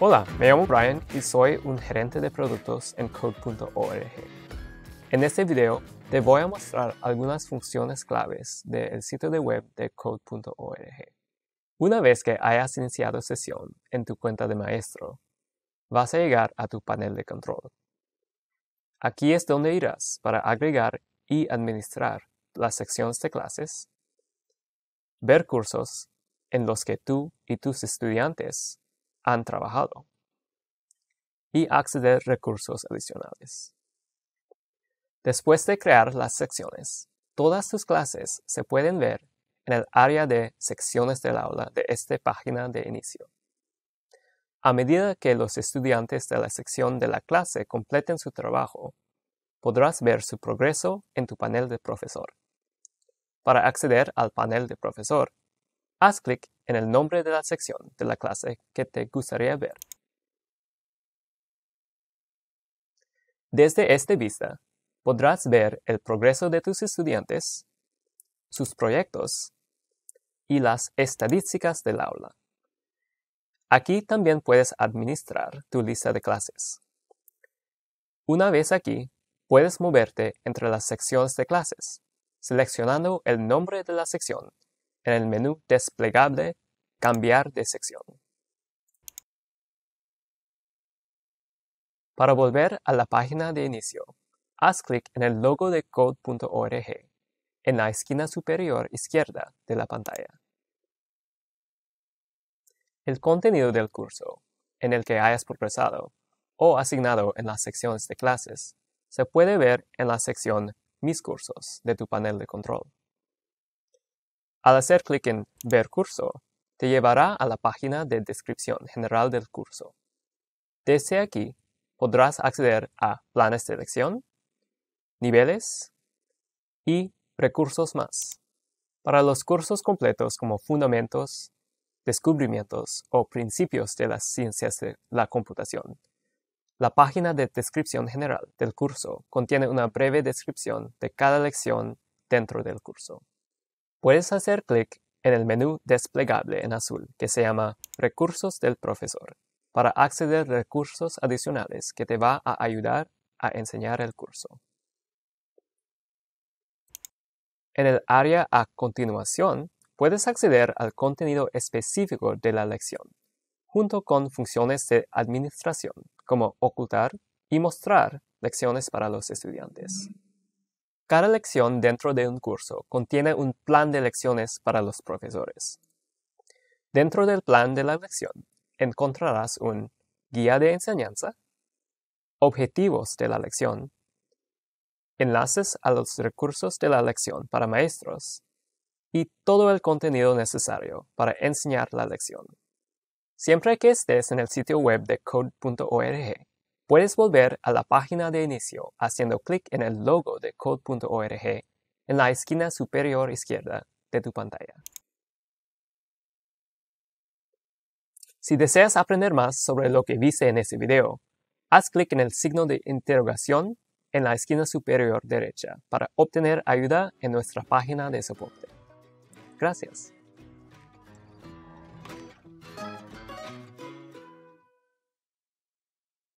Hola, me llamo Brian y soy un gerente de productos en Code.org. En este video te voy a mostrar algunas funciones claves del sitio de web de Code.org. Una vez que hayas iniciado sesión en tu cuenta de maestro, vas a llegar a tu panel de control. Aquí es donde irás para agregar y administrar las secciones de clases, ver cursos en los que tú y tus estudiantes han trabajado y acceder recursos adicionales. Después de crear las secciones, todas tus clases se pueden ver en el área de secciones del aula de esta página de inicio. A medida que los estudiantes de la sección de la clase completen su trabajo, podrás ver su progreso en tu panel de profesor. Para acceder al panel de profesor, Haz clic en el nombre de la sección de la clase que te gustaría ver. Desde esta vista, podrás ver el progreso de tus estudiantes, sus proyectos y las estadísticas del aula. Aquí también puedes administrar tu lista de clases. Una vez aquí, puedes moverte entre las secciones de clases, seleccionando el nombre de la sección en el menú desplegable Cambiar de sección. Para volver a la página de inicio, haz clic en el logo de code.org en la esquina superior izquierda de la pantalla. El contenido del curso, en el que hayas progresado o asignado en las secciones de clases, se puede ver en la sección Mis cursos de tu panel de control. Al hacer clic en Ver curso, te llevará a la página de descripción general del curso. Desde aquí podrás acceder a planes de lección, niveles y recursos más. Para los cursos completos como fundamentos, descubrimientos o principios de las ciencias de la computación, la página de descripción general del curso contiene una breve descripción de cada lección dentro del curso. Puedes hacer clic en el menú desplegable en azul que se llama Recursos del profesor para acceder a recursos adicionales que te va a ayudar a enseñar el curso. En el área a continuación, puedes acceder al contenido específico de la lección, junto con funciones de administración como ocultar y mostrar lecciones para los estudiantes. Cada lección dentro de un curso contiene un plan de lecciones para los profesores. Dentro del plan de la lección encontrarás un guía de enseñanza, objetivos de la lección, enlaces a los recursos de la lección para maestros y todo el contenido necesario para enseñar la lección. Siempre que estés en el sitio web de code.org, Puedes volver a la página de inicio haciendo clic en el logo de code.org en la esquina superior izquierda de tu pantalla. Si deseas aprender más sobre lo que viste en ese video, haz clic en el signo de interrogación en la esquina superior derecha para obtener ayuda en nuestra página de soporte. Gracias.